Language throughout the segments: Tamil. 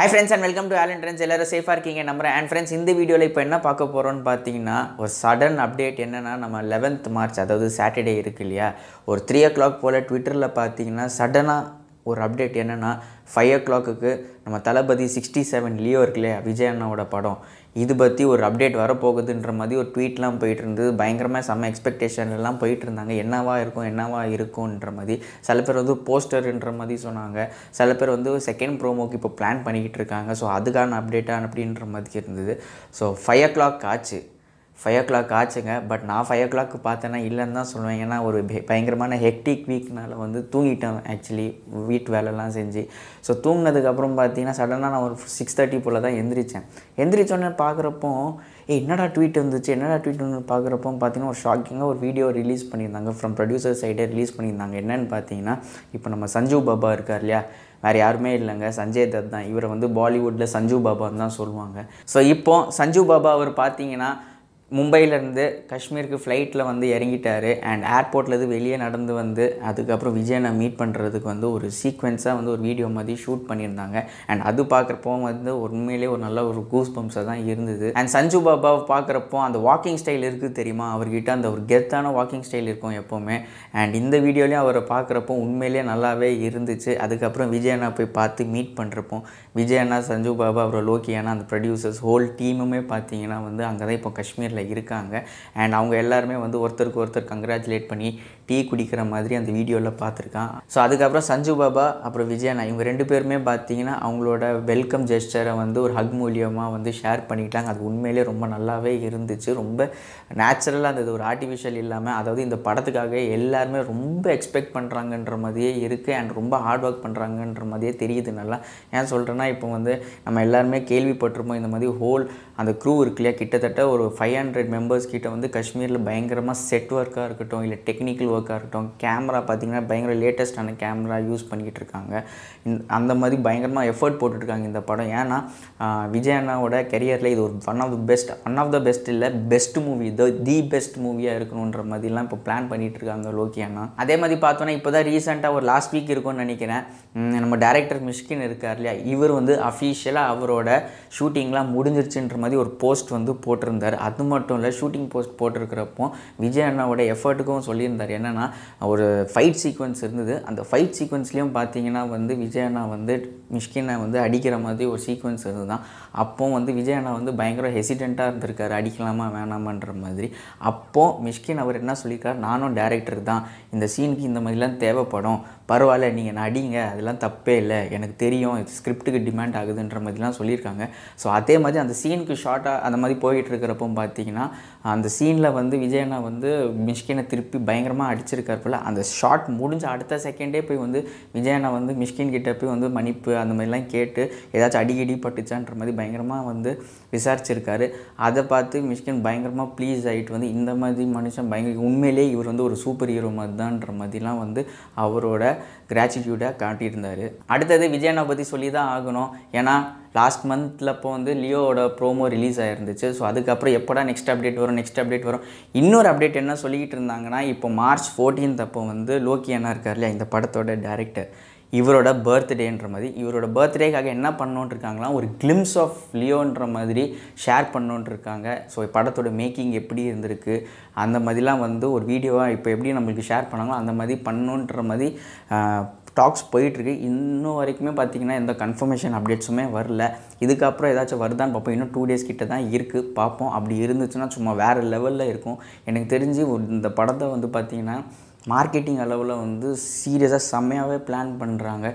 high friends and welcome to Alan friends எல்லோரும் சேஃபாக இருக்கீங்க நம்புறேன் அண்ட் ஃப்ரெண்ட்ஸ் இந்த வீடியோவில் இப்போ என்ன பார்க்க போகிறோன்னு பார்த்தீங்கன்னா ஒரு சடன் அப்டேட் என்னென்னா நம்ம லெவன்த் மார்ச் அதாவது சாட்டர்டே இருக்கு இல்லையா ஒரு த்ரீ ஓ கிளாக் போல் ட்விட்டரில் பார்த்தீங்கன்னா சடனாக ஒரு அப்டேட் என்னென்னா ஃபைவ் ஓ கிளாக்குக்கு நம்ம தளபதி சிக்ஸ்டி செவன் லியோ இருக்குல்லையா விஜய் அண்ணாவோட படம் இது பற்றி ஒரு அப்டேட் வரப்போகுதுன்ற மாதிரி ஒரு ட்வீட்லாம் போயிட்டு இருந்தது பயங்கரமாக செம்ம எக்ஸ்பெக்டேஷன்லாம் போயிட்டு இருந்தாங்க என்னவா இருக்கும் என்னவா இருக்கும்ன்ற மாதிரி சில பேர் வந்து போஸ்டருன்ற மாதிரி சொன்னாங்க சில பேர் வந்து செகண்ட் ப்ரோமோக்கு இப்போ பிளான் பண்ணிக்கிட்டு இருக்காங்க ஸோ அதுக்கான அப்டேட்டான் அப்படின்ற மாதிரி இருந்தது ஸோ ஃபைவ் ஓ கிளாக் ஆச்சு ஃபைவ் ஓ கிளாக் ஆச்சுங்க பட் நான் ஃபைவ் ஓ கிளாக் பார்த்தேன்னா இல்லைன்னு தான் சொல்லுவேன் ஏன்னா ஒரு பயங்கரமான ஹெக்டிக் வீக்னால் வந்து தூங்கிட்டேன் ஆக்சுவலி வீட்டு வேலைலாம் செஞ்சு ஸோ தூங்கினதுக்கப்புறம் பார்த்தீங்கன்னா சடனாக நான் ஒரு சிக்ஸ் தேர்ட்டி போல் தான் எந்திரிச்சேன் எந்திரிச்சோன்னே பார்க்குறப்போ ஏ என்னடா ட்வீட் வந்துச்சு என்னடா ட்வீட் வந்து பார்க்குறப்போ பார்த்தீங்கன்னா ஒரு ஷாக்கிங்காக ஒரு வீடியோ ரிலீஸ் பண்ணியிருந்தாங்க ஃப்ரம் ப்ரொடியூசர் சைடே ரிலீஸ் பண்ணியிருந்தாங்க என்னென்னு பார்த்தீங்கன்னா இப்போ நம்ம சஞ்சு பாபா இருக்கார் இல்லையா வேறு யாருமே இல்லைங்க சஞ்சய் தத் தான் இவரை வந்து பாலிவுட்டில் சஞ்சு பாபான்னு தான் சொல்லுவாங்க ஸோ இப்போது சஞ்சு பாபா அவர் பார்த்தீங்கன்னா மும்பையிலேருந்து காஷ்மீருக்கு ஃப்ளைட்டில் வந்து இறங்கிட்டார் அண்ட் ஏர்போர்ட்லேருந்து வெளியே நடந்து வந்து அதுக்கப்புறம் விஜயனை மீட் பண்ணுறதுக்கு வந்து ஒரு சீக்வென்ஸாக வந்து ஒரு வீடியோ மாதிரி ஷூட் பண்ணியிருந்தாங்க அண்ட் அது பார்க்குறப்போ வந்து உண்மையிலேயே ஒரு நல்ல ஒரு கூஸ் பம்ஸாக தான் இருந்தது அண்ட் சஞ்சு பாபாவை பார்க்குறப்போ அந்த வாக்கிங் ஸ்டைல் இருக்குது தெரியுமா அவர்கிட்ட அந்த ஒரு கெத்தான வாக்கிங் ஸ்டைல் இருக்கும் எப்போவுமே அண்ட் இந்த வீடியோலையும் அவரை பார்க்குறப்போ உண்மையிலே நல்லாவே இருந்துச்சு அதுக்கப்புறம் விஜயண்ணா போய் பார்த்து மீட் பண்ணுறப்போ விஜயனா சஞ்சு பாபா அவரை லோக்கியானா அந்த ப்ரொடியூசர்ஸ் ஹோல் டீமுமே பார்த்தீங்கன்னா வந்து அங்கே தான் இப்போ காஷ்மீரில் பொசிஷனில் இருக்காங்க அண்ட் அவங்க எல்லாருமே வந்து ஒருத்தருக்கு ஒருத்தர் கங்க்ராச்சுலேட் பண்ணி டீ குடிக்கிற மாதிரி அந்த வீடியோவில் பார்த்துருக்கான் ஸோ அதுக்கப்புறம் சஞ்சு பாபா அப்புறம் விஜயண்ணா இவங்க ரெண்டு பேருமே பார்த்தீங்கன்னா அவங்களோட வெல்கம் ஜெஸ்டரை வந்து ஒரு ஹக் மூலியமாக வந்து ஷேர் பண்ணிட்டாங்க அது உண்மையிலே ரொம்ப நல்லாவே இருந்துச்சு ரொம்ப நேச்சுரலாக இருந்தது ஒரு ஆர்டிஃபிஷியல் இல்லாமல் அதாவது இந்த படத்துக்காக எல்லாருமே ரொம்ப எக்ஸ்பெக்ட் பண்ணுறாங்கன்ற மாதிரியே இருக்குது அண்ட் ரொம்ப ஹார்ட் ஒர்க் பண்ணுறாங்கன்ற மாதிரியே தெரியுது நல்லா ஏன் சொல்கிறேன்னா இப்போ வந்து நம்ம எல்லாருமே கேள்விப்பட்டிருப்போம் இந்த மாதிரி ஹோல் அந்த க்ரூ இருக்கு இல்லையா கிட்டத்தட்ட ஒரு ஃபைவ் அண்ட் ஹண்ட்ரட் மெம்பர்ஸ் கிட்ட வந்து காஷ்மீரில் பயங்கரமாக செட் ஒர்க்காக இருக்கட்டும் இல்லை டெக்னிக்கல் ஒர்க்காக இருக்கட்டும் கேமரா பார்த்தீங்கன்னா பயங்கர லேட்டஸ்ட்டான கேமரா யூஸ் பண்ணிக்கிட்டு இருக்காங்க அந்த மாதிரி பயங்கரமாக எஃபர்ட் போட்டுட்ருக்காங்க இந்த படம் ஏன்னா விஜய் அண்ணாவோட கெரியரில் இது ஒரு one of the best one of the best இல்லை best movie the the best மூவியாக இருக்கணுன்ற மாதிரிலாம் இப்போ பிளான் பண்ணிகிட்டு இருக்காங்க லோக்கி அண்ணா அதே மாதிரி பார்த்தோன்னா இப்போ தான் ரீசெண்டாக ஒரு லாஸ்ட் வீக் இருக்கும்னு நினைக்கிறேன் நம்ம டேரக்டர் மிஷ்கின் இருக்கார் இல்லையா இவர் வந்து அஃபீஷியலாக அவரோட ஷூட்டிங்லாம் முடிஞ்சிருச்சுன்ற மாதிரி ஒரு போஸ்ட் வந்து போட்டிருந்தார் அது மட்டும் மட்டும் இல்லை ஷூட்டிங் போஸ்ட் போட்டிருக்கிறப்போ விஜய் அண்ணாவோட எஃபர்ட்டுக்கும் சொல்லியிருந்தார் என்னென்னா ஒரு ஃபைட் சீக்வன்ஸ் இருந்தது அந்த ஃபைட் சீக்வன்ஸ்லேயும் பார்த்தீங்கன்னா வந்து விஜய் அண்ணா வந்து மிஷ்கினை வந்து அடிக்கிற மாதிரி ஒரு சீக்வன்ஸ் இருந்தது தான் அப்போது வந்து விஜய் அண்ணா வந்து பயங்கர ஹெசிடெண்ட்டாக இருந்திருக்காரு அடிக்கலாமா வேணாமான்ற மாதிரி அப்போது மிஷ்கின் அவர் என்ன சொல்லியிருக்கார் நானும் டேரக்டர் தான் இந்த சீனுக்கு இந்த மாதிரிலாம் தேவைப்படும் பரவாயில்ல நீங்கள் நடிங்க அதெல்லாம் தப்பே இல்லை எனக்கு தெரியும் இது ஸ்கிரிப்டுக்கு டிமாண்ட் ஆகுதுன்ற மாதிரிலாம் சொல்லியிருக்காங்க ஸோ அதே மாதிரி அந்த சீனுக்கு ஷார்ட்டாக அந்த மாதிரி போயிட்டு இருக்கிறப்போ பார்த்தீங்கன்னா அந்த சீனில் வந்து விஜயனா வந்து மிஷ்கினை திருப்பி பயங்கரமாக அடிச்சிருக்கிறப்பில் அந்த ஷார்ட் முடிஞ்ச அடுத்த செகண்டே போய் வந்து விஜயனா வந்து மிஷ்கின் கிட்டே போய் வந்து மன்னிப்பு அந்த மாதிரிலாம் கேட்டு ஏதாச்சும் அடிக்கடி பட்டுச்சான்ற மாதிரி பயங்கரமாக வந்து விசாரிச்சிருக்காரு அதை பார்த்து மிஷ்கின் பயங்கரமாக ப்ளீஸ் ஆகிட்டு வந்து இந்த மாதிரி மனுஷன் பயங்கர உண்மையிலேயே இவர் வந்து ஒரு சூப்பர் ஹீரோ மாதிரி தான்ன்ற மாதிரிலாம் வந்து அவரோட கிராட்டிடியூடாக காட்டியிருந்தார் அடுத்தது விஜயனை பற்றி சொல்லி தான் ஆகணும் ஏன்னா லாஸ்ட் மந்தில் அப்போ வந்து லியோவோட ப்ரோமோ ரிலீஸ் ஆகிருந்துச்சு ஸோ அதுக்கப்புறம் எப்படா நெக்ஸ்ட் அப்டேட் வரும் நெக்ஸ்ட் அப்டேட் வரும் இன்னொரு அப்டேட் என்ன சொல்லிக்கிட்டு இருந்தாங்கன்னா இப்போ மார்ச் ஃபோர்டீன்த் அப்போ வந்து லோக்கி என்ன இருக்கார் இல்லையா இந்த படத்தோட டேரக்டர் இவரோட பர்த்டேன்ற மாதிரி இவரோட பர்த்டேக்காக என்ன பண்ணோன் இருக்காங்களாம் ஒரு கிளிம்ஸ் ஆஃப் லியோன்ற மாதிரி ஷேர் பண்ணோன்ட்டு இருக்காங்க ஸோ படத்தோட மேக்கிங் எப்படி இருந்திருக்கு அந்த மாதிரிலாம் வந்து ஒரு வீடியோவாக இப்போ எப்படி நம்மளுக்கு ஷேர் பண்ணாங்களோ அந்த மாதிரி பண்ணோன்ற மாதிரி டாக்ஸ் போயிட்டுருக்கு இன்னும் வரைக்குமே பார்த்திங்கன்னா எந்த கன்ஃபர்மேஷன் அப்டேட்ஸுமே வரல இதுக்கப்புறம் ஏதாச்சும் வருதான்னு பார்ப்போம் இன்னும் டூ டேஸ் கிட்ட தான் இருக்குது பார்ப்போம் அப்படி இருந்துச்சுன்னா சும்மா வேறு லெவலில் இருக்கும் எனக்கு தெரிஞ்சு இந்த படத்தை வந்து பார்த்திங்கன்னா மார்க்கெட்டிங் அளவில் வந்து சீரியஸாக செம்மையாகவே பிளான் பண்ணுறாங்க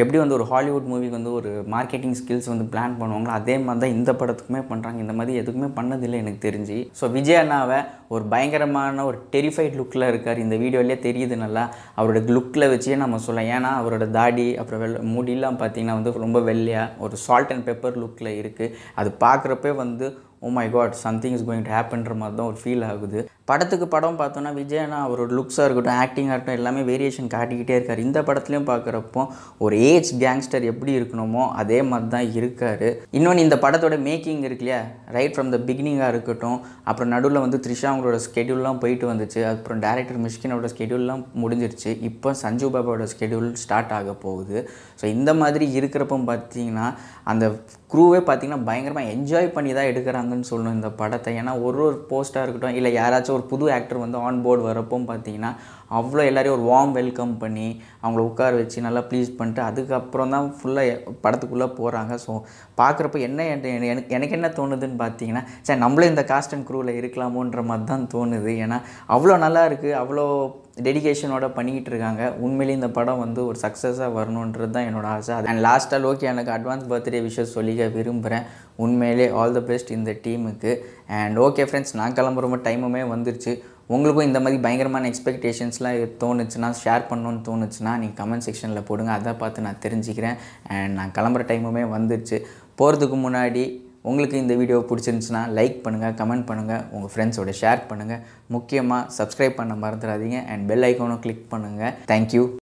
எப்படி வந்து ஒரு ஹாலிவுட் மூவிக்கு வந்து ஒரு மார்க்கெட்டிங் ஸ்கில்ஸ் வந்து பிளான் பண்ணுவாங்களோ அதே மாதிரி தான் இந்த படத்துக்குமே பண்ணுறாங்க இந்த மாதிரி எதுக்குமே பண்ணதில்லை எனக்கு தெரிஞ்சு ஸோ விஜய் அண்ணாவை ஒரு பயங்கரமான ஒரு டெரிஃபைட் லுக்கில் இருக்கார் இந்த வீடியோலேயே தெரியுது நல்லா அவரோட லுக்கில் வச்சே நம்ம சொல்லலாம் ஏன்னா அவரோட தாடி அப்புறம் வெள்ள முடியெல்லாம் பார்த்திங்கன்னா வந்து ரொம்ப வெள்ளையாக ஒரு சால்ட் அண்ட் பெப்பர் லுக்கில் இருக்குது அது பார்க்குறப்பே வந்து oh my god something is going to ஹேப்பன்ற மாதிரி தான் ஒரு ஃபீல் ஆகுது படத்துக்கு படம் பார்த்தோன்னா விஜயனா அவரோட லுக்ஸாக இருக்கட்டும் ஆக்டிங்காக இருக்கட்டும் எல்லாமே வேரியேஷன் காட்டிக்கிட்டே இருக்கார் இந்த படத்துலையும் பார்க்குறப்போ ஒரு ஏஜ் கேங்ஸ்டர் எப்படி இருக்கணுமோ அதே மாதிரி தான் இருக்கார் இன்னொன்று இந்த படத்தோட மேக்கிங் இருக்கு இல்லையா ரைட் ஃப்ரம் த பிகினிங்காக இருக்கட்டும் அப்புறம் நடுவில் வந்து த்ரிஷா அவங்களோட ஸ்கெடியூல்லாம் போயிட்டு வந்துச்சு அப்புறம் டேரக்டர் மிஷ்கினோட ஸ்கெடியூல்லாம் முடிஞ்சிருச்சு இப்போ சஞ்சு பாபாவோட ஸ்கெடியூல் ஸ்டார்ட் ஆக போகுது ஸோ இந்த மாதிரி இருக்கிறப்போ பார்த்தீங்கன்னா அந்த க்ரூவே பார்த்தீங்கன்னா பயங்கரமாக என்ஜாய் பண்ணி தான் எடுக்கிறாங்க பண்ணாங்கன்னு சொல்லணும் இந்த படத்தை ஏன்னா ஒரு ஒரு போஸ்ட்டாக இருக்கட்டும் இல்லை யாராச்சும் ஒரு புது ஆக்டர் வந்து ஆன் போர்டு வரப்போம் பார்த்தீங்கன்னா அவ்வளோ எல்லோரையும் ஒரு வார்ம் வெல்கம் பண்ணி அவங்கள உட்கார வச்சு நல்லா ப்ளீஸ் பண்ணிட்டு அதுக்கப்புறம் தான் ஃபுல்லாக படத்துக்குள்ளே போகிறாங்க ஸோ பார்க்குறப்ப என்ன எனக்கு எனக்கு என்ன தோணுதுன்னு பார்த்தீங்கன்னா சரி நம்மளும் இந்த காஸ்ட் அண்ட் க்ரூவில் இருக்கலாமோன்ற மாதிரி தான் தோணுது ஏன்னா அவ்வளோ நல்லா இருக்குது அவ்வளோ டெடிக்கேஷனோட பண்ணிக்கிட்டு இருக்காங்க உண்மையிலே இந்த படம் வந்து ஒரு சக்ஸஸாக வரணுன்றது தான் என்னோட ஆசை அண்ட் லாஸ்ட்டாக லோக்கி எனக்கு அட்வான்ஸ் பர்த்டே விஷயம் சொல்லிக்க விரும்புகிறேன் உண்மையிலே ஆல் த பெஸ்ட் இந்த டீமுக்கு அண்ட் ஓகே ஃப்ரெண்ட்ஸ் நான் கிளம்புறப்ப டைமுமே வந்துருச்சு உங்களுக்கும் இந்த மாதிரி பயங்கரமான எக்ஸ்பெக்டேஷன்ஸ்லாம் தோணுச்சுன்னா ஷேர் பண்ணணுன்னு தோணுச்சுன்னா நீங்கள் கமெண்ட் செக்ஷனில் போடுங்க அதை பார்த்து நான் தெரிஞ்சுக்கிறேன் அண்ட் நான் கிளம்புற டைமுமே வந்துருச்சு போகிறதுக்கு முன்னாடி உங்களுக்கு இந்த வீடியோ பிடிச்சிருந்துச்சுன்னா லைக் பண்ணுங்கள் கமெண்ட் பண்ணுங்கள் உங்கள் ஃப்ரெண்ட்ஸோட ஷேர் பண்ணுங்கள் முக்கியமாக சப்ஸ்கிரைப் பண்ண மறந்துடாதீங்க அண்ட் பெல் ஐக்கானும் கிளிக் பண்ணுங்கள் தேங்க்யூ